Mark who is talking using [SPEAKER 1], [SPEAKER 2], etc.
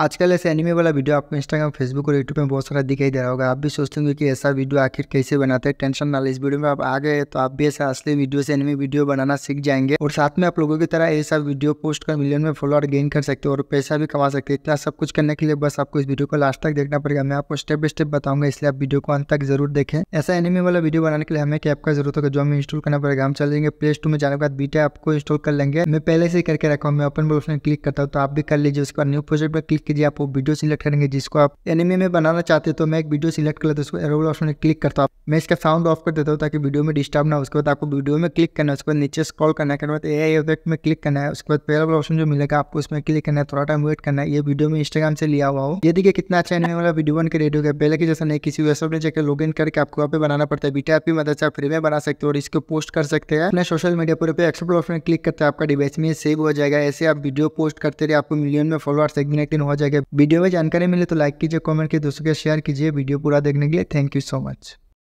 [SPEAKER 1] आजकल ऐसे एनिमे वाला वीडियो आपको इंस्टाग्राम फेसबुक और यूट्यूब में बहुत सारा दिखाई दे रहा होगा आप भी सोचते होंगे कि ऐसा वीडियो आखिर कैसे बनाते हैं टेंशन ना इस वीडियो में आप आ गए तो आप भी ऐसा असली वीडियो से एनिमे वीडियो बनाना सीख जाएंगे और साथ में आप लोगों की तरह ऐसा वीडियो पोस्ट कर मिलियन में फॉलोअर गेन कर सकते हो और पैसा भी कमा सकते हैं इतना सब कुछ करने के लिए बस आपको इस वीडियो को लास्ट तक देखना पड़ेगा मैं आपको स्टेप बाय स्टेप बताऊंगा इसलिए आप वीडियो को अंत तक जरूर देखें ऐसा एनिमे वाला वीडियो बनाने के लिए हमें कैप का जरूरत होगा जो हमें इंस्टॉल करना पड़ेगा हम चल जाएंगे प्ले स्टोर में जाने के बाद बीटा आपको इंस्टॉल कर लेंगे मैं पहले से करके रखा हूँ मैं ओपन बॉक्स में क्लिक करता हूँ तो आप भी कर लीजिए उसके बाद न्यू प्रोजेक्ट पर क्लिक कीजिए आप वो वीडियो सिलेक्ट करेंगे जिसको आप एनिमे में बनाना चाहते हो तो मैं एक वीडियो सिलेक्ट कर लेता हूँ एरोबल ऑप्शन क्लिक करता हूँ मैं इसका साउंड ऑफ कर देता हूँ ताकि वीडियो में डिस्टर्ब ना हो उसके बाद आपको वीडियो में क्लिक करना है उसके बाद नीचे स्क्रॉल करना है बाद ए आई में क्लिक करना है उसके बाद पेरेबल ऑप्शन जो मिलेगा आपको उसमें क्लिक करना है थोड़ा टाइम वेट करना है ये वीडियो में इंस्टाग्राम से लिया हुआ हो ये देखिए कितना अच्छा एनिमे वाला वीडियो बन के रेडियो हो पहले की जैसा नहीं किसी वेबसाइट में जाकर लॉग इन करके आपको वहाँ पे बनाना पड़ता है बीटा आपकी मदद से आप फ्री में बना सकते हो और इसको पोस्ट कर सकते हैं अपने सोशल मीडिया पर एक्सप्लोर ऑप्शन क्लिक करते हैं आपका डिवाइस में सेव हो जाएगा ऐसे आप वीडियो पोस्ट करते रहे आपको मिलियन में फॉलोअर्स एक दिन हो जाएगा वीडियो में जानकारी मिले तो लाइक कीजिए कॉमेंट कीजिए दोस्तों के शेयर कीजिए वीडियो पूरा देखने के लिए थैंक यू सो मच